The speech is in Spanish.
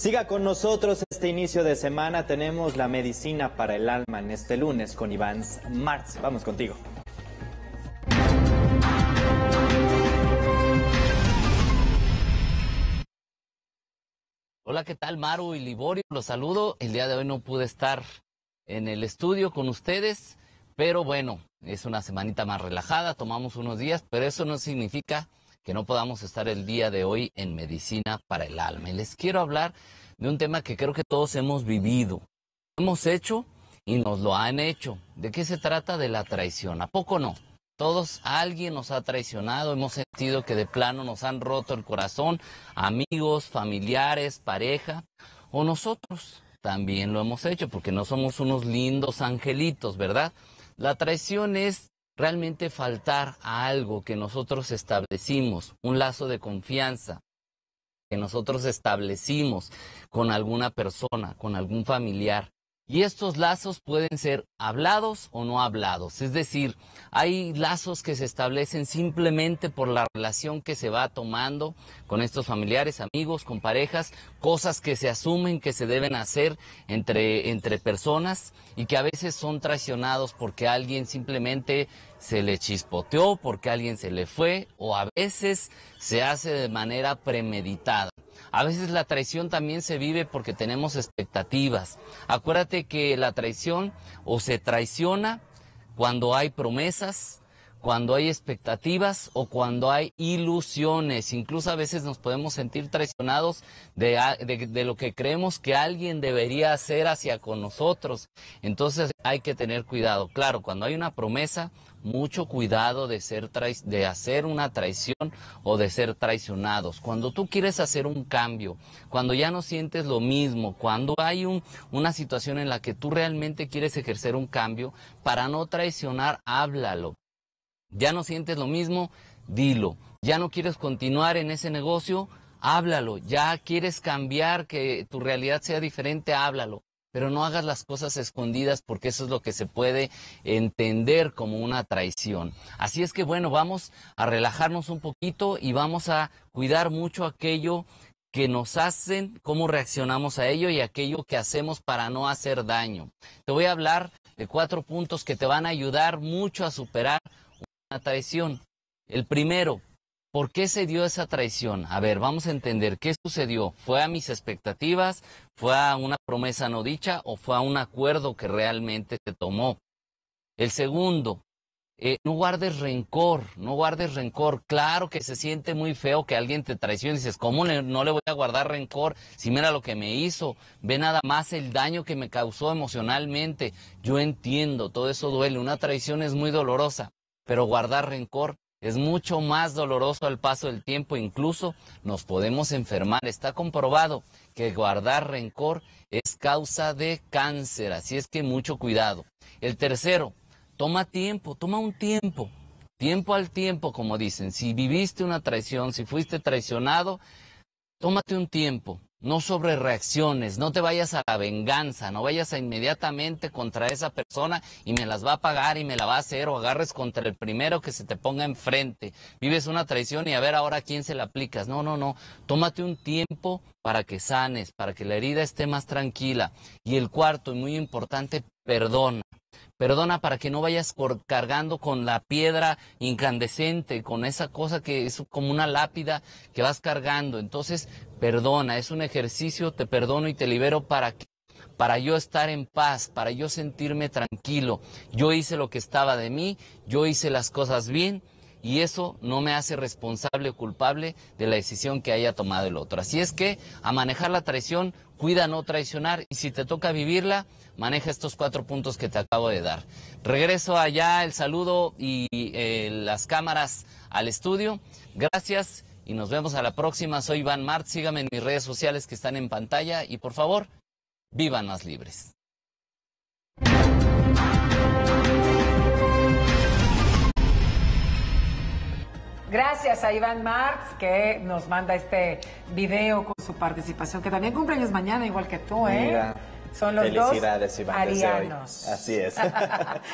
Siga con nosotros este inicio de semana. Tenemos la medicina para el alma en este lunes con Iván Martz. Vamos contigo. Hola, ¿qué tal? Maru y Liborio, los saludo. El día de hoy no pude estar en el estudio con ustedes, pero bueno, es una semanita más relajada, tomamos unos días, pero eso no significa que no podamos estar el día de hoy en medicina para el alma. Y les quiero hablar de un tema que creo que todos hemos vivido, hemos hecho y nos lo han hecho. ¿De qué se trata? De la traición. ¿A poco no? Todos, alguien nos ha traicionado, hemos sentido que de plano nos han roto el corazón, amigos, familiares, pareja, o nosotros también lo hemos hecho, porque no somos unos lindos angelitos, ¿verdad? La traición es realmente faltar a algo que nosotros establecimos, un lazo de confianza que nosotros establecimos con alguna persona, con algún familiar, y estos lazos pueden ser hablados o no hablados. Es decir, hay lazos que se establecen simplemente por la relación que se va tomando con estos familiares, amigos, con parejas, cosas que se asumen que se deben hacer entre, entre personas y que a veces son traicionados porque alguien simplemente se le chispoteó, porque alguien se le fue o a veces se hace de manera premeditada. A veces la traición también se vive porque tenemos expectativas. Acuérdate que la traición o se traiciona cuando hay promesas, cuando hay expectativas o cuando hay ilusiones. Incluso a veces nos podemos sentir traicionados de, lo que creemos que alguien debería hacer hacia con nosotros. Entonces hay que tener cuidado. Claro, cuando hay una promesa, mucho cuidado de, ser de hacer una traición o de ser traicionados. Cuando tú quieres hacer un cambio, cuando ya no sientes lo mismo, cuando hay un, una situación en la que tú realmente quieres ejercer un cambio, para no traicionar, háblalo. Ya no sientes lo mismo, dilo. Ya no quieres continuar en ese negocio, háblalo. Ya quieres cambiar, que tu realidad sea diferente, háblalo. Pero no hagas las cosas escondidas porque eso es lo que se puede entender como una traición. Así es que bueno, vamos a relajarnos un poquito y vamos a cuidar mucho aquello que nos hacen, cómo reaccionamos a ello y aquello que hacemos para no hacer daño. Te voy a hablar de cuatro puntos que te van a ayudar mucho a superar traición. El primero, ¿por qué se dio esa traición? A ver, vamos a entender qué sucedió. ¿Fue a mis expectativas? ¿Fue a una promesa no dicha? ¿O fue a un acuerdo que realmente se tomó? El segundo, eh, no guardes rencor, no guardes rencor. Claro que se siente muy feo que alguien te traicione. Dices, ¿cómo no le voy a guardar rencor si mira lo que me hizo? Ve nada más el daño que me causó emocionalmente. Yo entiendo, todo eso duele. Una traición es muy dolorosa. Pero guardar rencor es mucho más doloroso al paso del tiempo, incluso nos podemos enfermar. Está comprobado que guardar rencor es causa de cáncer, así es que mucho cuidado. El tercero, toma tiempo, toma un tiempo, tiempo al tiempo, como dicen. Si viviste una traición, si fuiste traicionado, tómate un tiempo. No sobre reacciones, no te vayas a la venganza, no vayas a inmediatamente contra esa persona y me las va a pagar y me la va a hacer o agarres contra el primero que se te ponga enfrente. Vives una traición y a ver ahora a quién se la aplicas. No, no, no. Tómate un tiempo para que sanes, para que la herida esté más tranquila. Y el cuarto y muy importante, perdona. Perdona para que no vayas cargando con la piedra incandescente, con esa cosa que es como una lápida que vas cargando. Entonces, perdona, es un ejercicio, te perdono y te libero para que para yo estar en paz, para yo sentirme tranquilo. Yo hice lo que estaba de mí, yo hice las cosas bien y eso no me hace responsable o culpable de la decisión que haya tomado el otro. Así es que a manejar la traición cuida no traicionar y si te toca vivirla, maneja estos cuatro puntos que te acabo de dar. Regreso allá el saludo y eh, las cámaras al estudio. Gracias y nos vemos a la próxima. Soy Iván Mart, sígame en mis redes sociales que están en pantalla y por favor, vivan más libres. Gracias a Iván Marx que nos manda este video con su participación, que también cumple años mañana, igual que tú, ¿eh? Son los dos Iván, Así es.